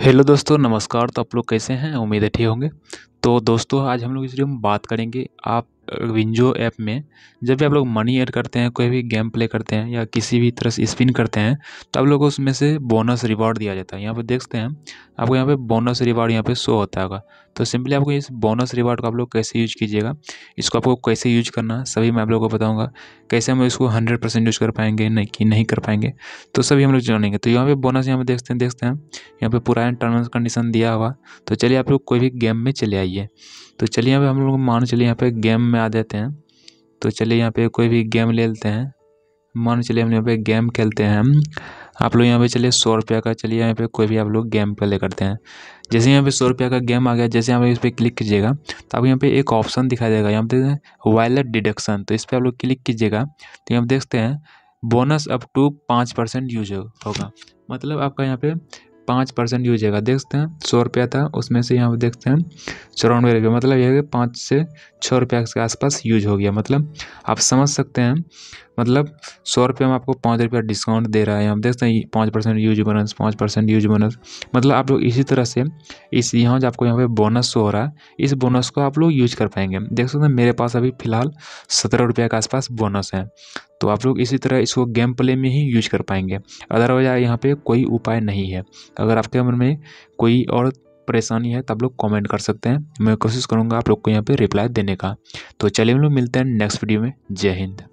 hello दोस्तों नमस्कार तो आप लोग कैसे हैं उम्मीद है ठीक होंगे तो दोस्तों आज हम लोग इस वीडियो में बात करेंगे आप विंजो ऐप में जब भी आप लोग मनी ऐड करते हैं कोई भी गेम प्ले करते हैं या किसी भी तरह से स्पिन करते हैं तो आप लोग को उसमें से बोनस रिवॉर्ड दिया जाता है यहाँ पर देखते हैं आपको यहाँ पे बोनस रिवॉर्ड यहाँ पे शो होता होगा तो सिंपली आपको इस बोनस रिवॉर्ड को आप लोग कैसे यूज कीजिएगा इसको आपको कैसे यूज करना है सभी मैं आप लोगों को बताऊँगा कैसे हम इसको हंड्रेड परसेंट यूज कर पाएंगे नहीं कि नहीं कर पाएंगे तो सभी हम लोग जानेंगे तो यहाँ पर बोनस यहाँ पर देखते हैं देखते हैं यहाँ पर पुराने टर्म एंड कंडीशन दिया हुआ तो चलिए आप लोग कोई भी गेम में चले आइए तो चलिए यहाँ पे हम लोग मान चलिए यहाँ पे गेम में आ जाते हैं तो चलिए यहाँ पे कोई भी गेम ले लेते हैं मान चलिए हम यहाँ पे गेम खेलते हैं आप लोग यहाँ पे चलिए सौ रुपया का चलिए यहाँ पे कोई भी आप लोग गेम प्ले करते हैं जैसे यहाँ पे सौ रुपया का गेम आ गया जैसे यहाँ पे इस पर क्लिक कीजिएगा तो आप यहाँ पे एक ऑप्शन दिखाई देगा यहाँ पे वायलेट डिडक्शन तो इस पर आप लोग क्लिक कीजिएगा तो यहाँ देखते हैं बोनस अप टू पाँच परसेंट यूज होगा मतलब आपका यहाँ पे पाँच परसेंट यूज होगा देख सकते हैं सौ रुपया था उसमें से यहाँ पर देखते हैं चौरानवे रुपये मतलब यह है कि पाँच से छः रुपया के आसपास यूज हो गया मतलब आप समझ सकते हैं मतलब सौ रुपये में आपको पाँच रुपया डिस्काउंट दे रहा है हम देखते हैं पाँच परसेंट यूज बोनस पाँच परसेंट यूज बोनस मतलब आप लोग इसी तरह से इस यहाँ जो आपको यहाँ पे बोनस हो रहा है इस बोनस को आप लोग यूज कर पाएंगे देख सकते हैं मेरे पास अभी फ़िलहाल सत्रह रुपये के आसपास बोनस है तो आप लोग इसी तरह इसको गेम प्ले में ही यूज कर पाएंगे अदरवाइज यहाँ पर कोई उपाय नहीं है अगर आपके मन में कोई और परेशानी है तो आप लोग कमेंट कर सकते हैं मैं कोशिश करूँगा आप लोग को यहाँ पे रिप्लाई देने का तो चलिए हम लोग मिलते हैं नेक्स्ट वीडियो में जय हिंद